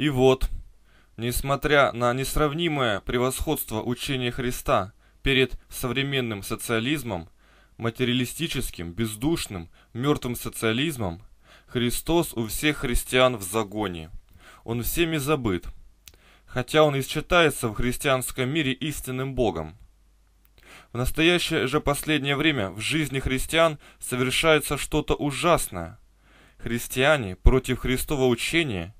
И вот, несмотря на несравнимое превосходство учения Христа перед современным социализмом, материалистическим, бездушным, мертвым социализмом, Христос у всех христиан в загоне. Он всеми забыт, хотя он и считается в христианском мире истинным Богом. В настоящее же последнее время в жизни христиан совершается что-то ужасное. Христиане против Христова учения –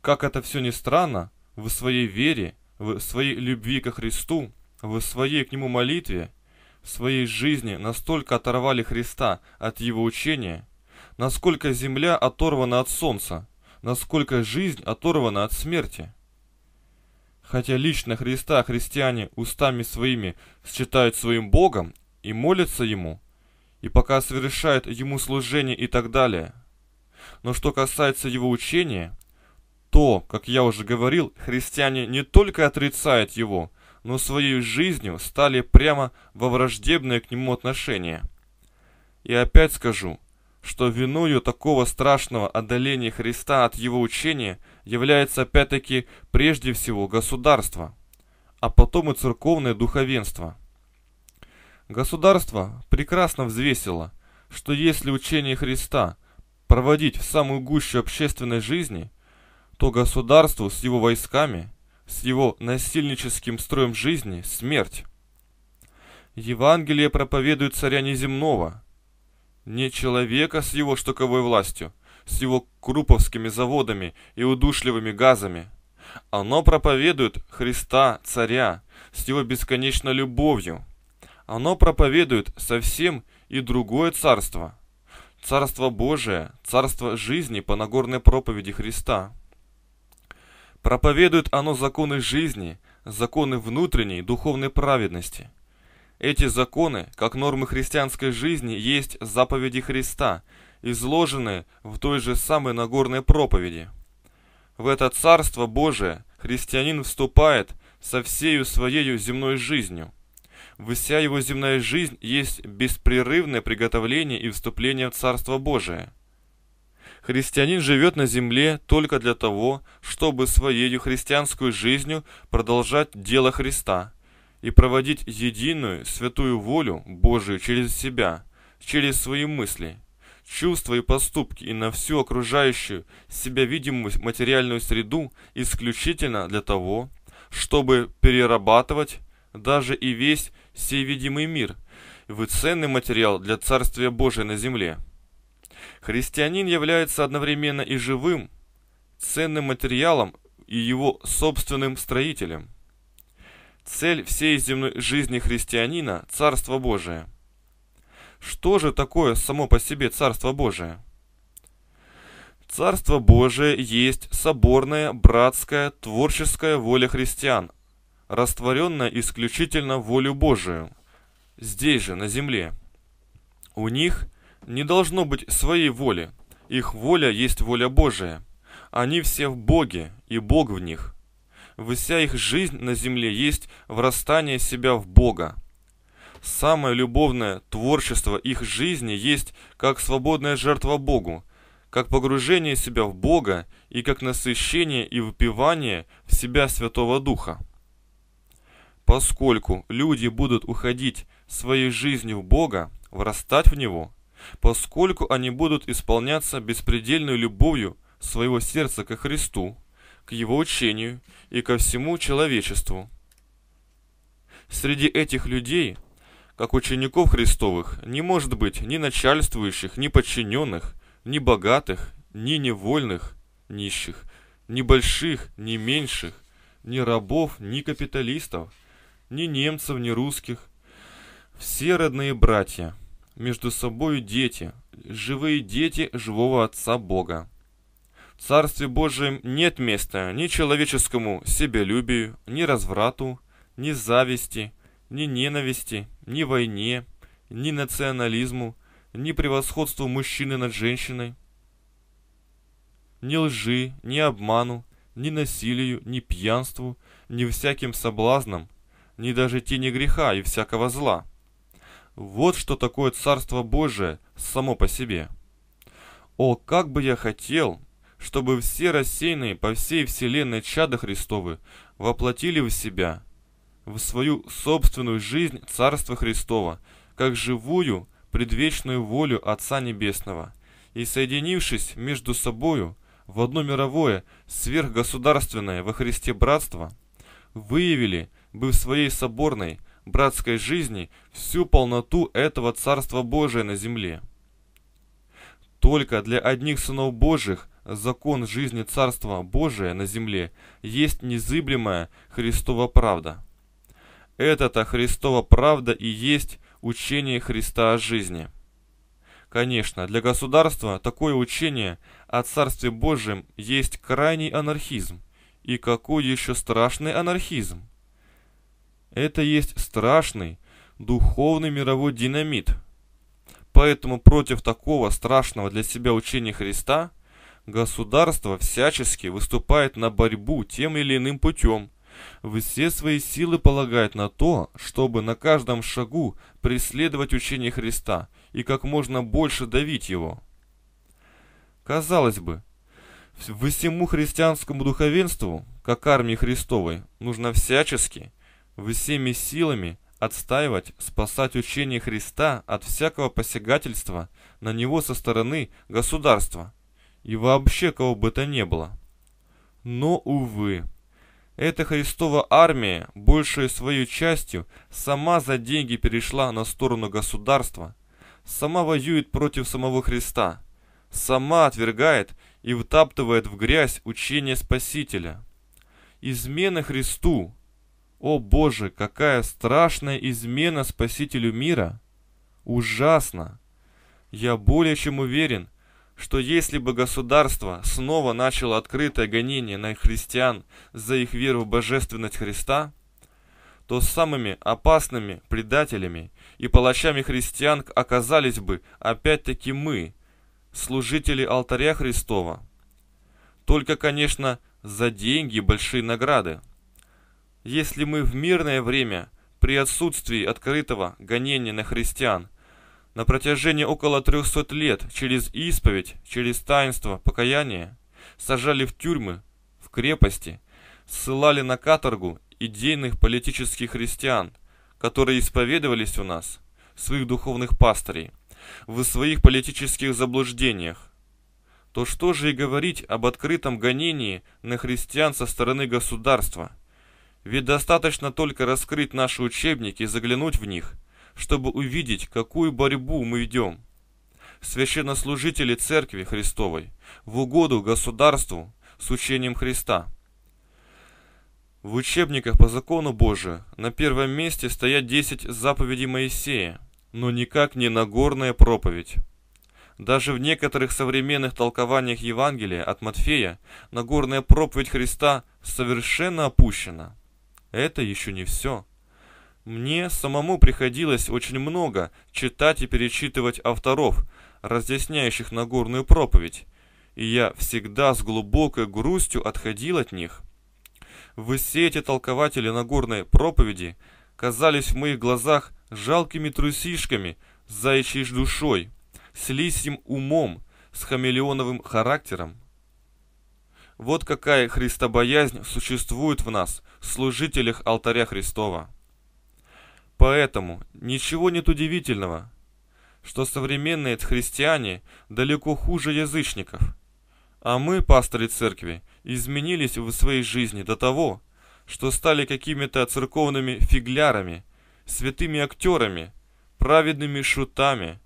как это все ни странно, в своей вере, в своей любви ко Христу, в своей к Нему молитве, в своей жизни настолько оторвали Христа от Его учения, насколько земля оторвана от солнца, насколько жизнь оторвана от смерти. Хотя лично Христа христиане устами своими считают своим Богом и молятся Ему, и пока совершают Ему служение и так далее. Но что касается Его учения – то, как я уже говорил, христиане не только отрицают его, но своей жизнью стали прямо во враждебное к нему отношение. И опять скажу, что виною такого страшного отдаления Христа от его учения является опять-таки прежде всего государство, а потом и церковное духовенство. Государство прекрасно взвесило, что если учение Христа проводить в самую гущу общественной жизни – то государству с его войсками, с его насильническим строем жизни – смерть. Евангелие проповедует царя неземного, не человека с его штуковой властью, с его круповскими заводами и удушливыми газами. Оно проповедует Христа, царя, с его бесконечной любовью. Оно проповедует совсем и другое царство. Царство Божие, царство жизни по Нагорной проповеди Христа – Проповедует оно законы жизни, законы внутренней духовной праведности. Эти законы, как нормы христианской жизни, есть заповеди Христа, изложенные в той же самой Нагорной проповеди. В это Царство Божие христианин вступает со всею своей земной жизнью. Вся его земная жизнь есть беспрерывное приготовление и вступление в Царство Божие – Христианин живет на земле только для того, чтобы своей христианской жизнью продолжать дело Христа и проводить единую святую волю Божию через себя, через свои мысли, чувства и поступки и на всю окружающую себя видимую материальную среду исключительно для того, чтобы перерабатывать даже и весь сей видимый мир, в ценный материал для Царствия Божия на земле. Христианин является одновременно и живым, ценным материалом и его собственным строителем. Цель всей земной жизни христианина – Царство Божие. Что же такое само по себе Царство Божие? Царство Божие есть соборная, братская, творческая воля христиан, растворенная исключительно волю Божию, здесь же, на земле. У них – не должно быть своей воли. Их воля есть воля Божия. Они все в Боге, и Бог в них. Вся их жизнь на земле есть врастание себя в Бога. Самое любовное творчество их жизни есть как свободная жертва Богу, как погружение себя в Бога и как насыщение и выпивание в себя Святого Духа. Поскольку люди будут уходить своей жизнью в Бога, врастать в Него – поскольку они будут исполняться беспредельной любовью своего сердца ко Христу, к его учению и ко всему человечеству. Среди этих людей, как учеников Христовых, не может быть ни начальствующих, ни подчиненных, ни богатых, ни невольных, нищих, ни больших, ни меньших, ни рабов, ни капиталистов, ни немцев, ни русских. Все родные братья – между собою дети, живые дети живого Отца Бога. В Царстве Божьем нет места ни человеческому себелюбию, ни разврату, ни зависти, ни ненависти, ни войне, ни национализму, ни превосходству мужчины над женщиной, ни лжи, ни обману, ни насилию, ни пьянству, ни всяким соблазнам, ни даже тени греха и всякого зла – вот что такое Царство Божие само по себе. О, как бы я хотел, чтобы все рассеянные по всей вселенной чада Христовы воплотили в себя, в свою собственную жизнь Царство Христова, как живую, предвечную волю Отца Небесного, и соединившись между собою в одно мировое, сверхгосударственное во Христе братство, выявили бы в своей соборной, братской жизни всю полноту этого Царства Божия на земле. Только для одних сынов Божьих закон жизни Царства Божия на земле есть незыблемая Христова правда. Эта-то Христова правда и есть учение Христа о жизни. Конечно, для государства такое учение о Царстве Божьем есть крайний анархизм. И какой еще страшный анархизм! Это есть страшный духовный мировой динамит. Поэтому против такого страшного для себя учения Христа государство всячески выступает на борьбу тем или иным путем – вы все свои силы полагает на то, чтобы на каждом шагу преследовать учение Христа и как можно больше давить его. Казалось бы, всему христианскому духовенству, как армии Христовой, нужно всячески вы всеми силами отстаивать, спасать учение Христа от всякого посягательства на него со стороны государства и вообще кого бы то ни было. Но, увы, эта Христова армия, большей своей частью, сама за деньги перешла на сторону государства, сама воюет против самого Христа, сама отвергает и втаптывает в грязь учение Спасителя. Измена Христу о Боже, какая страшная измена Спасителю мира! Ужасно! Я более чем уверен, что если бы государство снова начало открытое гонение на христиан за их веру в божественность Христа, то самыми опасными предателями и палачами христиан оказались бы опять-таки мы, служители алтаря Христова. Только, конечно, за деньги большие награды – если мы в мирное время, при отсутствии открытого гонения на христиан, на протяжении около 300 лет через исповедь, через таинство покаяния, сажали в тюрьмы, в крепости, ссылали на каторгу идейных политических христиан, которые исповедовались у нас, своих духовных пастырей, в своих политических заблуждениях, то что же и говорить об открытом гонении на христиан со стороны государства – ведь достаточно только раскрыть наши учебники и заглянуть в них, чтобы увидеть, какую борьбу мы ведем. Священнослужители Церкви Христовой в угоду государству с учением Христа. В учебниках по закону Божию на первом месте стоят 10 заповедей Моисея, но никак не Нагорная проповедь. Даже в некоторых современных толкованиях Евангелия от Матфея Нагорная проповедь Христа совершенно опущена – это еще не все. Мне самому приходилось очень много читать и перечитывать авторов, разъясняющих Нагорную проповедь, и я всегда с глубокой грустью отходил от них. Вы все эти толкователи Нагорной проповеди казались в моих глазах жалкими трусишками, с заячьей душой, с лисьим умом, с хамелеоновым характером. Вот какая христобоязнь существует в нас, служителях алтаря Христова. Поэтому ничего нет удивительного, что современные христиане далеко хуже язычников. А мы, пастыри церкви, изменились в своей жизни до того, что стали какими-то церковными фиглярами, святыми актерами, праведными шутами,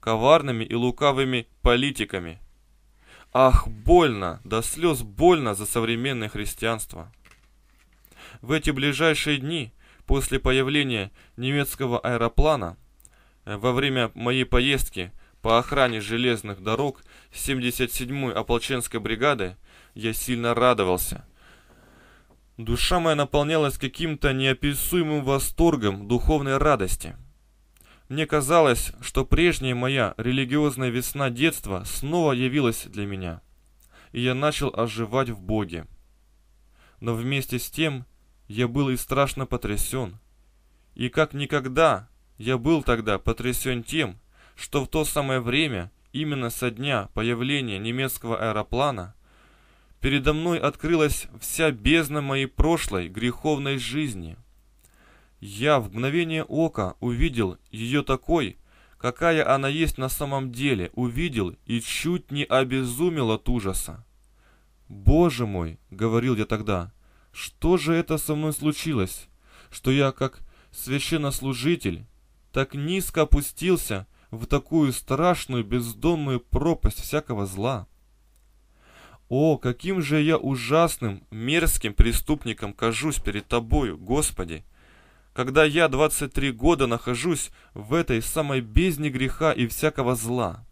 коварными и лукавыми политиками – Ах, больно, до да слез больно за современное христианство. В эти ближайшие дни, после появления немецкого аэроплана, э, во время моей поездки по охране железных дорог 77-й ополченской бригады, я сильно радовался. Душа моя наполнялась каким-то неописуемым восторгом духовной радости – мне казалось, что прежняя моя религиозная весна детства снова явилась для меня, и я начал оживать в Боге. Но вместе с тем я был и страшно потрясен. И как никогда я был тогда потрясен тем, что в то самое время, именно со дня появления немецкого аэроплана, передо мной открылась вся бездна моей прошлой греховной жизни – я в мгновение ока увидел ее такой, какая она есть на самом деле, увидел и чуть не обезумел от ужаса. «Боже мой!» — говорил я тогда. «Что же это со мной случилось? Что я, как священнослужитель, так низко опустился в такую страшную бездонную пропасть всякого зла?» «О, каким же я ужасным, мерзким преступником кажусь перед Тобою, Господи!» когда я 23 года нахожусь в этой самой бездне греха и всякого зла.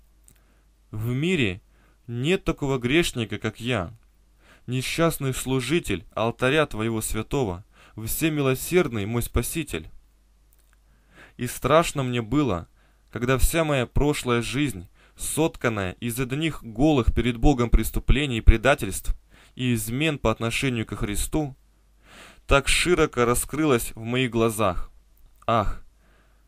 В мире нет такого грешника, как я. Несчастный служитель алтаря твоего святого, всемилосердный мой спаситель. И страшно мне было, когда вся моя прошлая жизнь, сотканная из одних голых перед Богом преступлений и предательств и измен по отношению ко Христу, так широко раскрылась в моих глазах. Ах,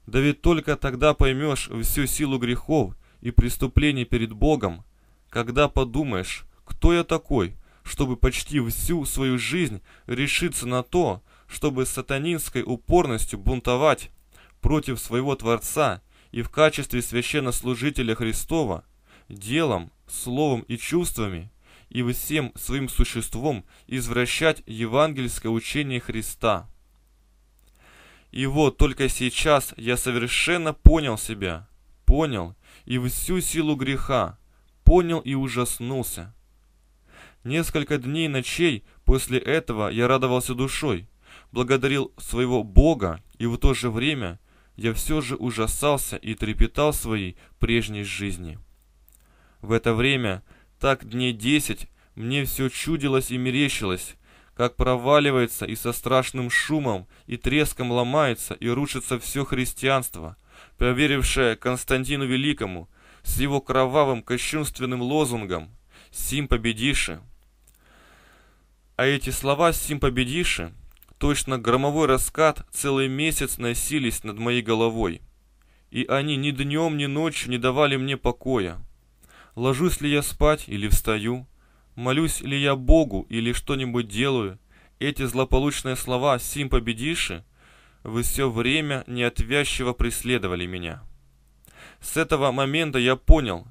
да ведь только тогда поймешь всю силу грехов и преступлений перед Богом, когда подумаешь, кто я такой, чтобы почти всю свою жизнь решиться на то, чтобы с сатанинской упорностью бунтовать против своего Творца и в качестве священнослужителя Христова, делом, словом и чувствами и всем своим существом извращать евангельское учение Христа. И вот только сейчас я совершенно понял себя, понял и всю силу греха, понял и ужаснулся. Несколько дней и ночей после этого я радовался душой, благодарил своего Бога, и в то же время я все же ужасался и трепетал своей прежней жизни. В это время так дней десять мне все чудилось и мерещилось, как проваливается и со страшным шумом и треском ломается и рушится все христианство, поверившее Константину Великому с его кровавым кощунственным лозунгом «Сим победиши». А эти слова «Сим победиши» точно громовой раскат целый месяц носились над моей головой, и они ни днем, ни ночью не давали мне покоя. Ложусь ли я спать или встаю? Молюсь ли я Богу или что-нибудь делаю? Эти злополучные слова «Сим победиши» вы все время неотвязчиво преследовали меня. С этого момента я понял,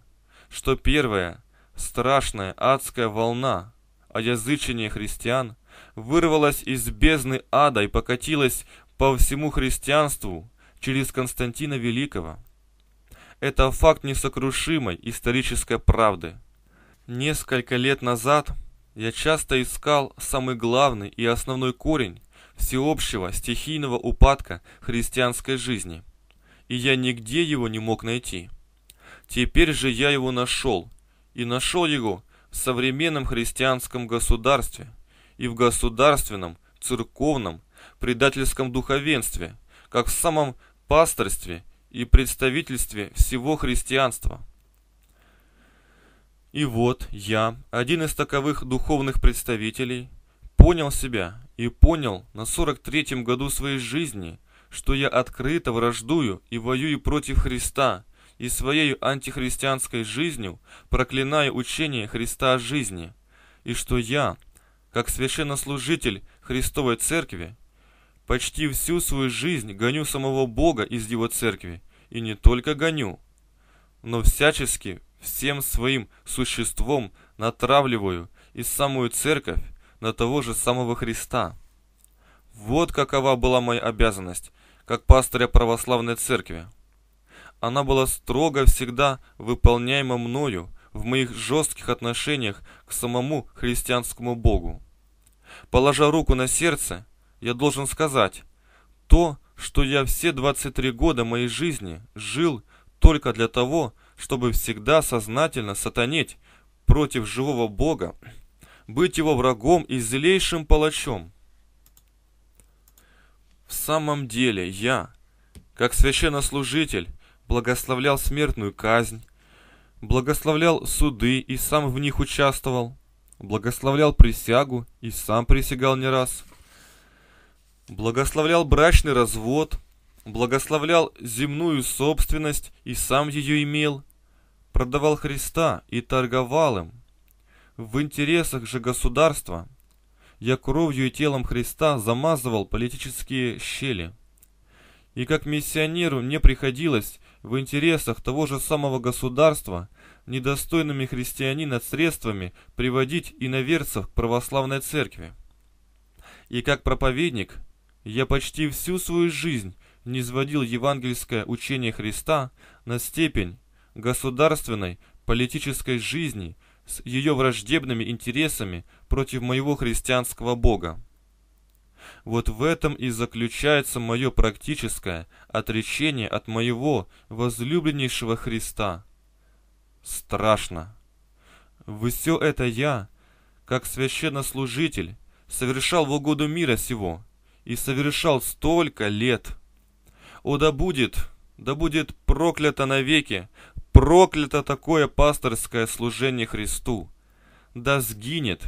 что первая страшная адская волна о язычении христиан вырвалась из бездны ада и покатилась по всему христианству через Константина Великого – это факт несокрушимой исторической правды. Несколько лет назад я часто искал самый главный и основной корень всеобщего стихийного упадка христианской жизни, и я нигде его не мог найти. Теперь же я его нашел, и нашел его в современном христианском государстве и в государственном, церковном, предательском духовенстве, как в самом пасторстве и представительстве всего христианства. И вот я, один из таковых духовных представителей, понял себя и понял на 43-м году своей жизни, что я открыто враждую и воюю против Христа и своей антихристианской жизнью проклинаю учение Христа о жизни, и что я, как священнослужитель Христовой Церкви, Почти всю свою жизнь гоню самого Бога из его церкви. И не только гоню, но всячески всем своим существом натравливаю и самую церковь на того же самого Христа. Вот какова была моя обязанность, как пастыря православной церкви. Она была строго всегда выполняема мною в моих жестких отношениях к самому христианскому Богу. Положа руку на сердце, я должен сказать, то, что я все 23 года моей жизни жил только для того, чтобы всегда сознательно сатанеть против живого Бога, быть его врагом и злейшим палачом. В самом деле я, как священнослужитель, благословлял смертную казнь, благословлял суды и сам в них участвовал, благословлял присягу и сам присягал не раз – благословлял брачный развод, благословлял земную собственность и сам ее имел, продавал Христа и торговал им. В интересах же государства я кровью и телом Христа замазывал политические щели. И как миссионеру мне приходилось в интересах того же самого государства недостойными христианина средствами приводить иноверцев к православной церкви. И как проповедник – я почти всю свою жизнь не сводил евангельское учение Христа на степень государственной политической жизни с ее враждебными интересами против моего христианского Бога. Вот в этом и заключается мое практическое отречение от моего возлюбленнейшего Христа. Страшно. Вы все это я, как священнослужитель, совершал в угоду мира сего – и совершал столько лет. О, да будет, да будет проклято навеки, проклято такое пасторское служение Христу. Да сгинет,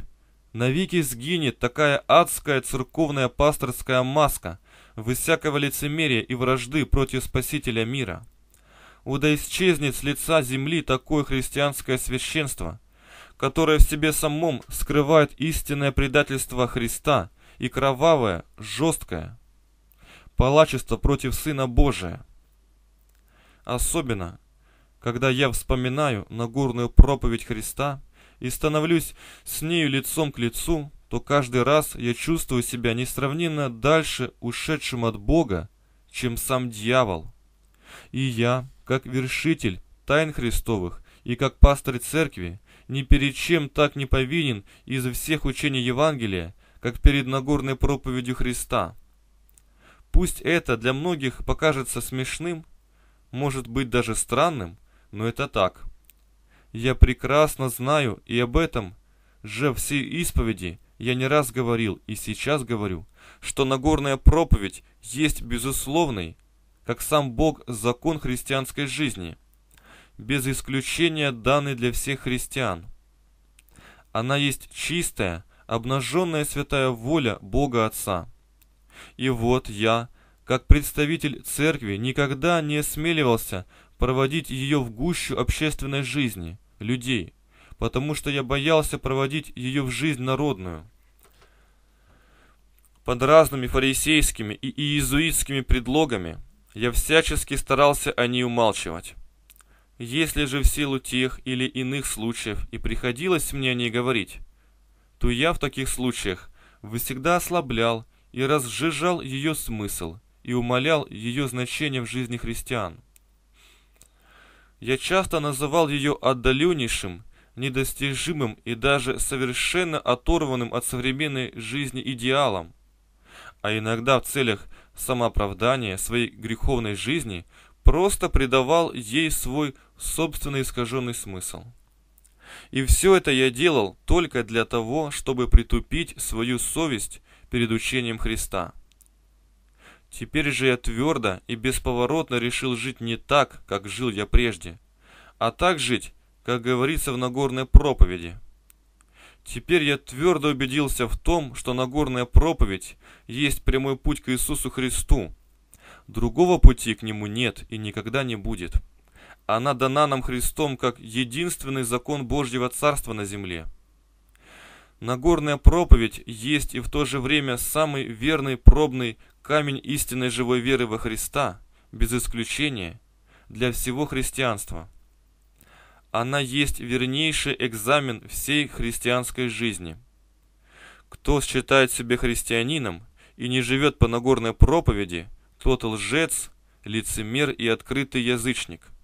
навеки сгинет такая адская церковная пасторская маска, в всякого лицемерия и вражды против Спасителя мира. О, да исчезнет с лица земли такое христианское священство, которое в себе самом скрывает истинное предательство Христа – и кровавое, жесткое. Палачество против Сына Божия. Особенно, когда я вспоминаю Нагорную проповедь Христа и становлюсь с нею лицом к лицу, то каждый раз я чувствую себя несравненно дальше ушедшим от Бога, чем сам дьявол. И я, как вершитель тайн Христовых и как пастор церкви, ни перед чем так не повинен из всех учений Евангелия, как перед Нагорной проповедью Христа. Пусть это для многих покажется смешным, может быть даже странным, но это так. Я прекрасно знаю и об этом же всей исповеди я не раз говорил и сейчас говорю, что Нагорная проповедь есть безусловный, как сам Бог, закон христианской жизни, без исключения данный для всех христиан. Она есть чистая, обнаженная святая воля Бога Отца. И вот я, как представитель церкви, никогда не осмеливался проводить ее в гущу общественной жизни, людей, потому что я боялся проводить ее в жизнь народную. Под разными фарисейскими и иезуитскими предлогами я всячески старался о ней умалчивать. Если же в силу тех или иных случаев и приходилось мне о ней говорить, то я в таких случаях всегда ослаблял и разжижал ее смысл и умолял ее значение в жизни христиан. Я часто называл ее отдаленнейшим, недостижимым и даже совершенно оторванным от современной жизни идеалом. А иногда в целях самооправдания своей греховной жизни просто придавал ей свой собственный искаженный смысл. И все это я делал только для того, чтобы притупить свою совесть перед учением Христа. Теперь же я твердо и бесповоротно решил жить не так, как жил я прежде, а так жить, как говорится в Нагорной проповеди. Теперь я твердо убедился в том, что Нагорная проповедь есть прямой путь к Иисусу Христу. Другого пути к Нему нет и никогда не будет. Она дана нам Христом как единственный закон Божьего Царства на земле. Нагорная проповедь есть и в то же время самый верный пробный камень истинной живой веры во Христа, без исключения, для всего христианства. Она есть вернейший экзамен всей христианской жизни. Кто считает себя христианином и не живет по Нагорной проповеди, тот лжец, лицемер и открытый язычник –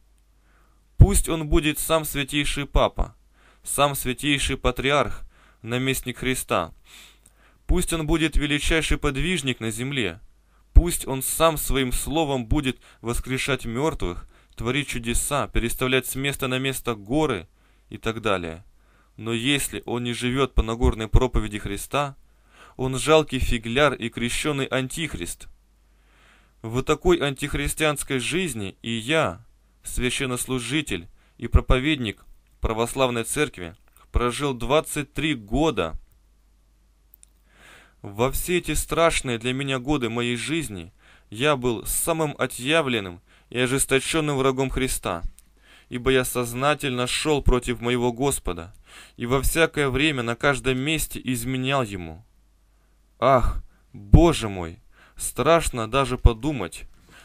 Пусть он будет сам святейший Папа, сам святейший Патриарх, наместник Христа. Пусть он будет величайший подвижник на земле. Пусть он сам своим словом будет воскрешать мертвых, творить чудеса, переставлять с места на место горы и так далее. Но если он не живет по Нагорной проповеди Христа, он жалкий фигляр и крещенный антихрист. В такой антихристианской жизни и я, священнослужитель и проповедник православной церкви, прожил 23 года. Во все эти страшные для меня годы моей жизни я был самым отъявленным и ожесточенным врагом Христа, ибо я сознательно шел против моего Господа и во всякое время на каждом месте изменял Ему. Ах, Боже мой, страшно даже подумать,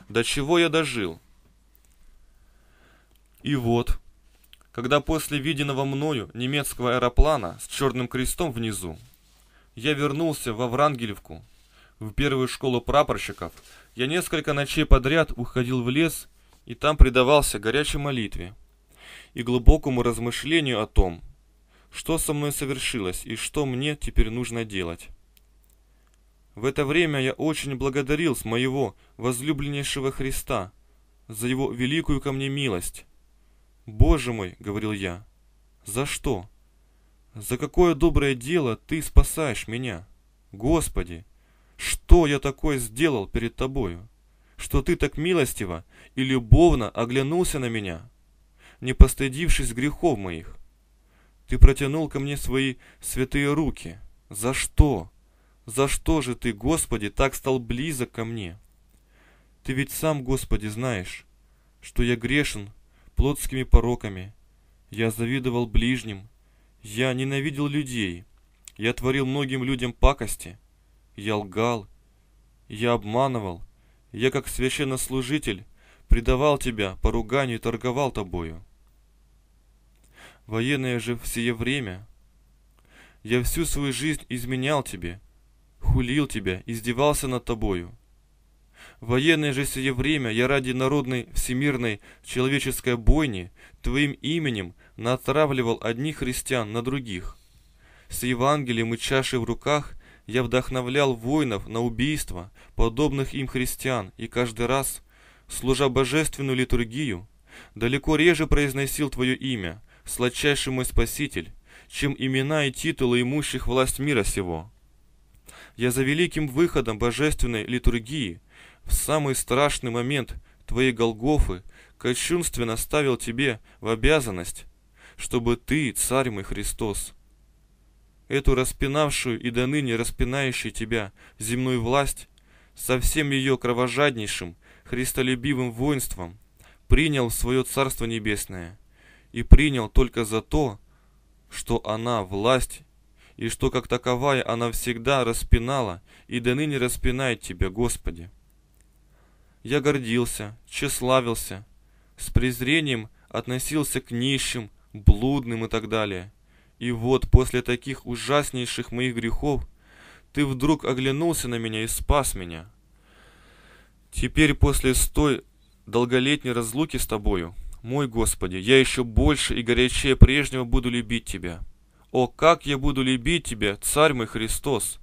до чего я дожил, и вот, когда после виденного мною немецкого аэроплана с черным крестом внизу, я вернулся во Врангелевку, в первую школу прапорщиков, я несколько ночей подряд уходил в лес и там предавался горячей молитве и глубокому размышлению о том, что со мной совершилось и что мне теперь нужно делать. В это время я очень благодарил с моего возлюбленнейшего Христа за его великую ко мне милость, «Боже мой!» — говорил я. «За что? За какое доброе дело ты спасаешь меня? Господи, что я такое сделал перед тобою, что ты так милостиво и любовно оглянулся на меня, не постыдившись грехов моих? Ты протянул ко мне свои святые руки. За что? За что же ты, Господи, так стал близок ко мне? Ты ведь сам, Господи, знаешь, что я грешен плотскими пороками. Я завидовал ближним. Я ненавидел людей. Я творил многим людям пакости. Я лгал. Я обманывал. Я, как священнослужитель, предавал тебя поруганию и торговал тобою. Военное же в время. Я всю свою жизнь изменял тебе, хулил тебя, издевался над тобою военное же сие время я ради народной всемирной человеческой бойни твоим именем натравливал одних христиан на других. С Евангелием и чашей в руках я вдохновлял воинов на убийство подобных им христиан и каждый раз, служа божественную литургию, далеко реже произносил твое имя, сладчайший мой Спаситель, чем имена и титулы имущих власть мира сего. Я за великим выходом божественной литургии – в самый страшный момент твоей Голгофы кощунственно ставил тебе в обязанность, чтобы ты, царь мой Христос, эту распинавшую и до ныне распинающую тебя земную власть со всем ее кровожаднейшим, христолюбивым воинством принял в свое Царство Небесное и принял только за то, что она власть и что как таковая она всегда распинала и до ныне распинает тебя, Господи. Я гордился, тщеславился, с презрением относился к нищим, блудным и так далее. И вот после таких ужаснейших моих грехов ты вдруг оглянулся на меня и спас меня. Теперь после столь долголетней разлуки с тобою, мой Господи, я еще больше и горячее прежнего буду любить Тебя. О, как я буду любить Тебя, Царь мой Христос!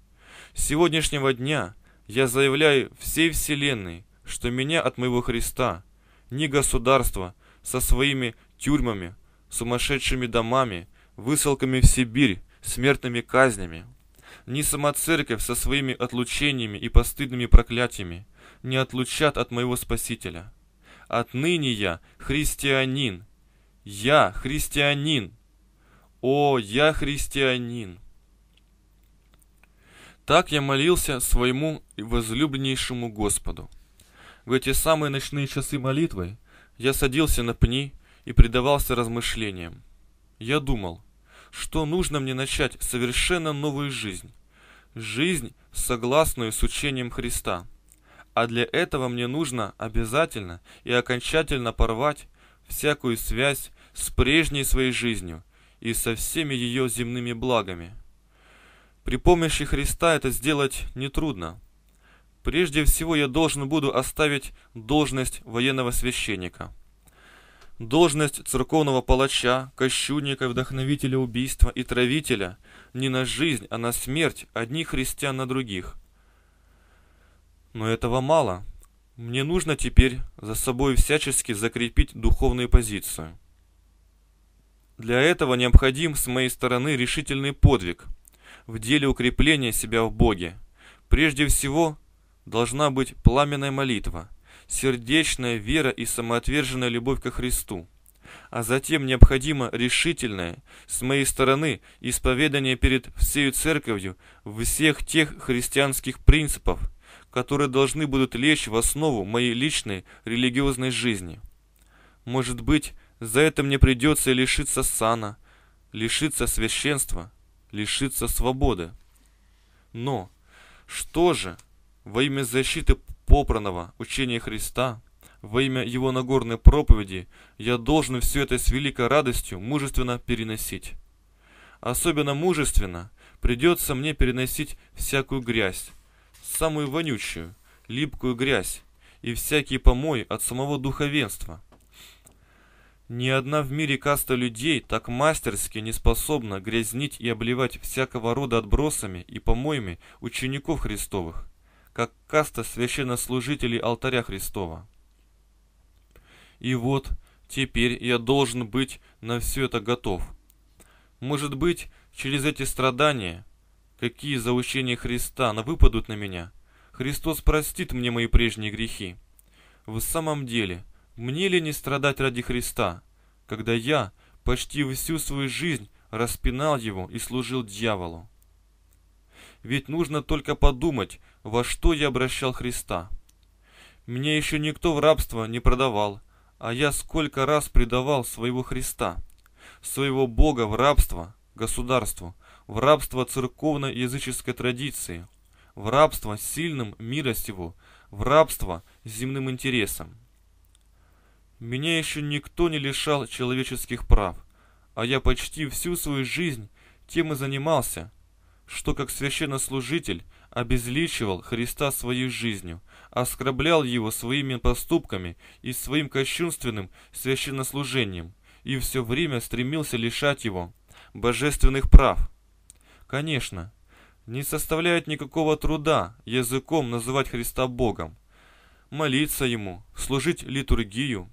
С сегодняшнего дня я заявляю всей вселенной, что меня от моего Христа ни государство со своими тюрьмами, сумасшедшими домами, высылками в Сибирь, смертными казнями, ни сама церковь со своими отлучениями и постыдными проклятиями не отлучат от моего Спасителя. Отныне я христианин. Я христианин. О, я христианин. Так я молился своему возлюбленнейшему Господу. В эти самые ночные часы молитвы я садился на пни и предавался размышлениям. Я думал, что нужно мне начать совершенно новую жизнь. Жизнь, согласную с учением Христа. А для этого мне нужно обязательно и окончательно порвать всякую связь с прежней своей жизнью и со всеми ее земными благами. При помощи Христа это сделать нетрудно. Прежде всего я должен буду оставить должность военного священника. Должность церковного палача, кощунника, вдохновителя убийства и травителя не на жизнь, а на смерть одних христиан на других. Но этого мало. Мне нужно теперь за собой всячески закрепить духовную позицию. Для этого необходим с моей стороны решительный подвиг в деле укрепления себя в Боге. Прежде всего, должна быть пламенная молитва, сердечная вера и самоотверженная любовь ко Христу. А затем необходимо решительное, с моей стороны, исповедание перед всею церковью всех тех христианских принципов, которые должны будут лечь в основу моей личной религиозной жизни. Может быть, за это мне придется лишиться сана, лишиться священства, лишиться свободы. Но что же во имя защиты попранного учения Христа, во имя Его Нагорной проповеди, я должен все это с великой радостью мужественно переносить. Особенно мужественно придется мне переносить всякую грязь, самую вонючую, липкую грязь и всякие помой от самого духовенства. Ни одна в мире каста людей так мастерски не способна грязнить и обливать всякого рода отбросами и помоями учеников Христовых – как каста священнослужителей алтаря Христова. И вот теперь я должен быть на все это готов. Может быть, через эти страдания, какие за учение Христа выпадут на меня, Христос простит мне мои прежние грехи. В самом деле, мне ли не страдать ради Христа, когда я почти всю свою жизнь распинал его и служил дьяволу? Ведь нужно только подумать, во что я обращал Христа. Меня еще никто в рабство не продавал, а я сколько раз предавал своего Христа, своего Бога в рабство государству, в рабство церковно-языческой традиции, в рабство сильным мира сего, в рабство земным интересам. Меня еще никто не лишал человеческих прав, а я почти всю свою жизнь тем и занимался, что как священнослужитель – обезличивал Христа своей жизнью, оскорблял его своими поступками и своим кощунственным священнослужением, и все время стремился лишать его божественных прав. Конечно, не составляет никакого труда языком называть Христа Богом, молиться Ему, служить литургию,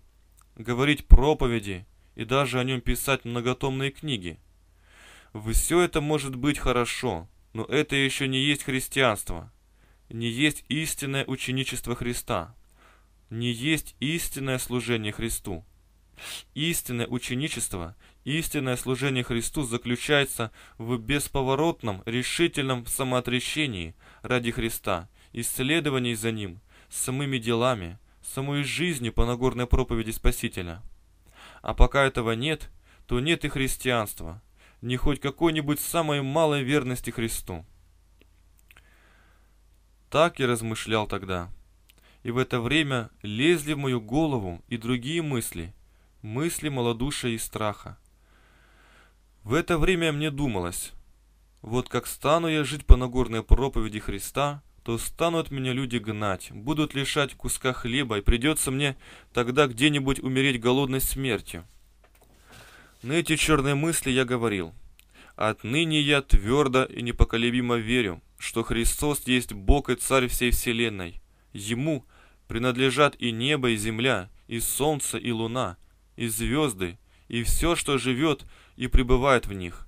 говорить проповеди и даже о нем писать многотомные книги. Все это может быть хорошо – но это еще не есть христианство, не есть истинное ученичество Христа, не есть истинное служение Христу. Истинное ученичество, истинное служение Христу заключается в бесповоротном, решительном самоотречении ради Христа, исследовании за Ним, самыми делами, самой жизнью по Нагорной проповеди Спасителя. А пока этого нет, то нет и христианства – ни хоть какой-нибудь самой малой верности Христу. Так я размышлял тогда. И в это время лезли в мою голову и другие мысли, мысли малодушия и страха. В это время мне думалось, вот как стану я жить по Нагорной проповеди Христа, то станут меня люди гнать, будут лишать куска хлеба, и придется мне тогда где-нибудь умереть голодной смертью. На эти черные мысли я говорил. Отныне я твердо и непоколебимо верю, что Христос есть Бог и Царь всей вселенной. Ему принадлежат и небо, и земля, и солнце, и луна, и звезды, и все, что живет и пребывает в них.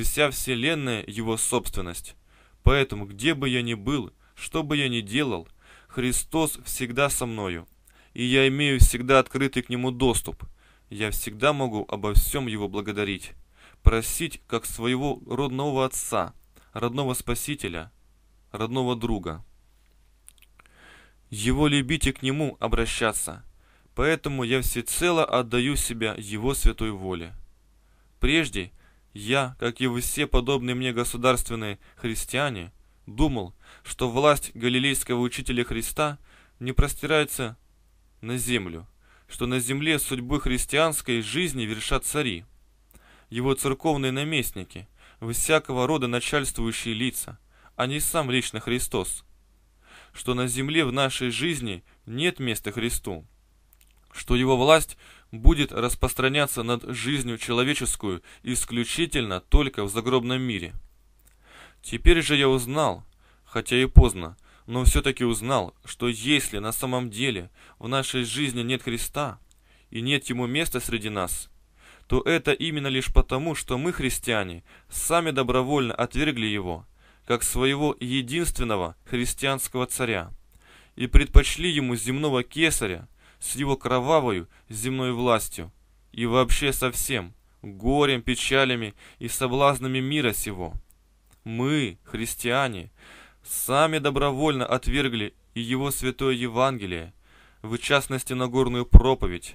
Вся вселенная его собственность. Поэтому, где бы я ни был, что бы я ни делал, Христос всегда со мною, и я имею всегда открытый к нему доступ – я всегда могу обо всем его благодарить, просить как своего родного отца, родного спасителя, родного друга. Его любите к нему обращаться, поэтому я всецело отдаю себя его святой воле. Прежде я, как и вы все подобные мне государственные христиане, думал, что власть галилейского учителя Христа не простирается на землю – что на земле судьбы христианской жизни вершат цари, его церковные наместники, всякого рода начальствующие лица, а не сам лично Христос, что на земле в нашей жизни нет места Христу, что его власть будет распространяться над жизнью человеческую исключительно только в загробном мире. Теперь же я узнал, хотя и поздно, но все-таки узнал, что если на самом деле в нашей жизни нет Христа и нет Ему места среди нас, то это именно лишь потому, что мы, христиане, сами добровольно отвергли Его, как своего единственного христианского царя, и предпочли Ему земного кесаря с его кровавою земной властью и вообще со всем горем, печалями и соблазнами мира сего. Мы, христиане, сами добровольно отвергли и его святое Евангелие, в частности Нагорную проповедь,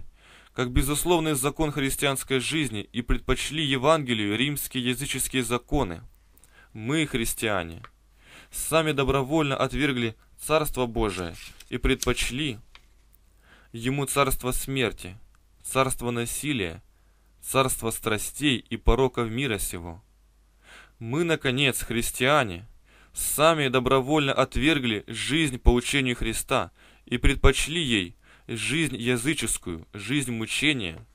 как безусловный закон христианской жизни и предпочли Евангелию римские языческие законы. Мы, христиане, сами добровольно отвергли Царство Божие и предпочли ему царство смерти, царство насилия, царство страстей и пороков мира сего. Мы, наконец, христиане – сами добровольно отвергли жизнь по учению Христа и предпочли ей жизнь языческую, жизнь мучения,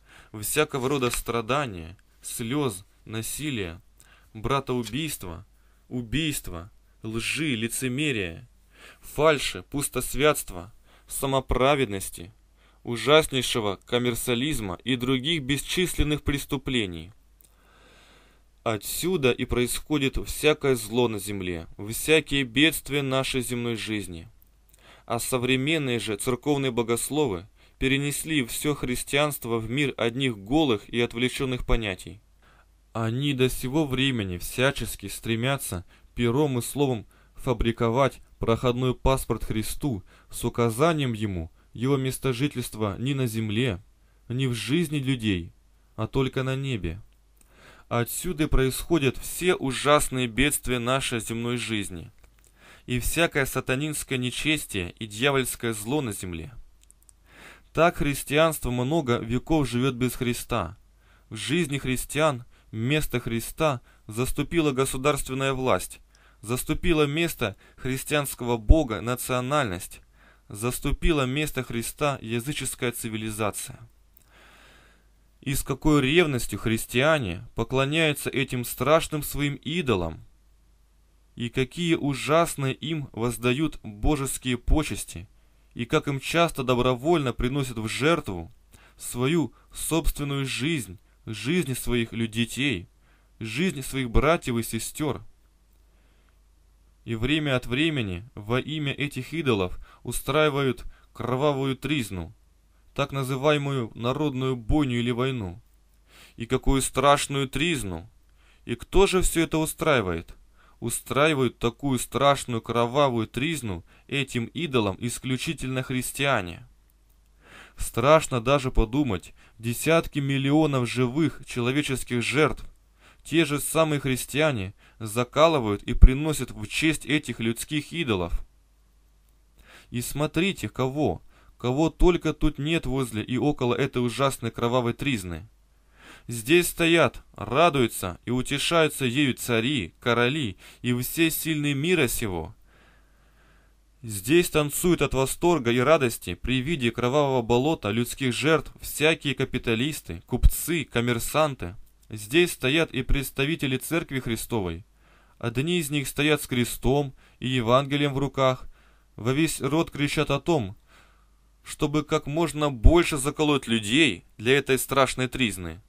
всякого рода страдания, слез, насилия, братоубийства, убийства, лжи, лицемерия, фальши, пустосвятства, самоправедности, ужаснейшего коммерциализма и других бесчисленных преступлений – Отсюда и происходит всякое зло на земле, всякие бедствия нашей земной жизни. А современные же церковные богословы перенесли все христианство в мир одних голых и отвлеченных понятий. Они до сего времени всячески стремятся пером и словом фабриковать проходной паспорт Христу с указанием ему его место жительства не на земле, не в жизни людей, а только на небе. Отсюда происходят все ужасные бедствия нашей земной жизни и всякое сатанинское нечестие и дьявольское зло на земле. Так христианство много веков живет без Христа. В жизни христиан вместо Христа заступила государственная власть, заступила место христианского бога национальность, заступила место Христа языческая цивилизация. И с какой ревностью христиане поклоняются этим страшным своим идолам? И какие ужасные им воздают божеские почести, и как им часто добровольно приносят в жертву свою собственную жизнь, жизнь своих детей, жизнь своих братьев и сестер. И время от времени во имя этих идолов устраивают кровавую тризну – так называемую народную бойню или войну. И какую страшную тризну. И кто же все это устраивает? Устраивают такую страшную кровавую тризну этим идолам исключительно христиане. Страшно даже подумать, десятки миллионов живых человеческих жертв те же самые христиане закалывают и приносят в честь этих людских идолов. И смотрите, кого, Кого только тут нет возле и около этой ужасной кровавой тризны. Здесь стоят, радуются и утешаются ею цари, короли и все сильные мира сего. Здесь танцуют от восторга и радости при виде кровавого болота людских жертв всякие капиталисты, купцы, коммерсанты. Здесь стоят и представители Церкви Христовой. Одни из них стоят с крестом и Евангелием в руках. Во весь рот кричат о том, чтобы как можно больше заколоть людей для этой страшной тризны.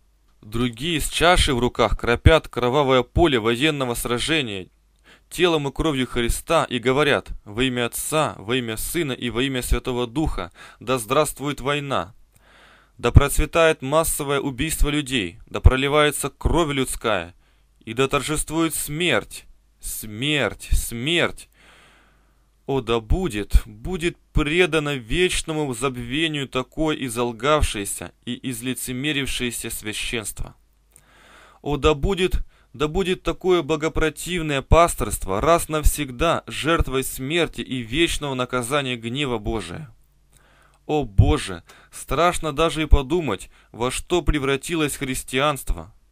Другие с чашей в руках кропят кровавое поле военного сражения телом и кровью Христа и говорят «Во имя Отца, во имя Сына и во имя Святого Духа, да здравствует война!» Да процветает массовое убийство людей, да проливается кровь людская, и да торжествует смерть, смерть, смерть, о да будет, будет предано вечному забвению такое изолгавшееся и излицемерившееся священство. О да будет, да будет такое благопротивное пасторство раз навсегда жертвой смерти и вечного наказания гнева Божия. О Боже, страшно даже и подумать, во что превратилось христианство –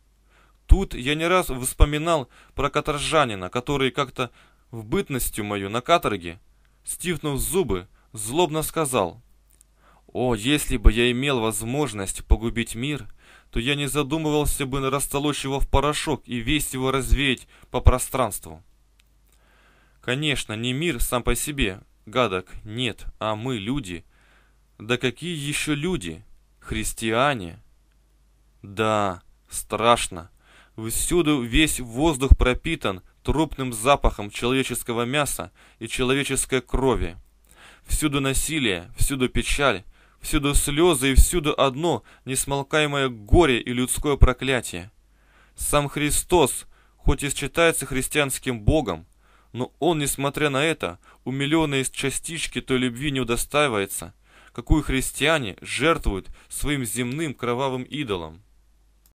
Тут я не раз вспоминал про каторжанина, который как-то в бытностью мою на каторге, стивнув зубы, злобно сказал, «О, если бы я имел возможность погубить мир, то я не задумывался бы растолочь его в порошок и весь его развеять по пространству». Конечно, не мир сам по себе, гадок, нет, а мы люди. Да какие еще люди? Христиане? Да, страшно. Всюду весь воздух пропитан трупным запахом человеческого мяса и человеческой крови. Всюду насилие, всюду печаль, всюду слезы и всюду одно несмолкаемое горе и людское проклятие. Сам Христос, хоть и считается христианским Богом, но Он, несмотря на это, у миллиона из частички той любви не удостаивается, какую христиане жертвуют своим земным кровавым идолам.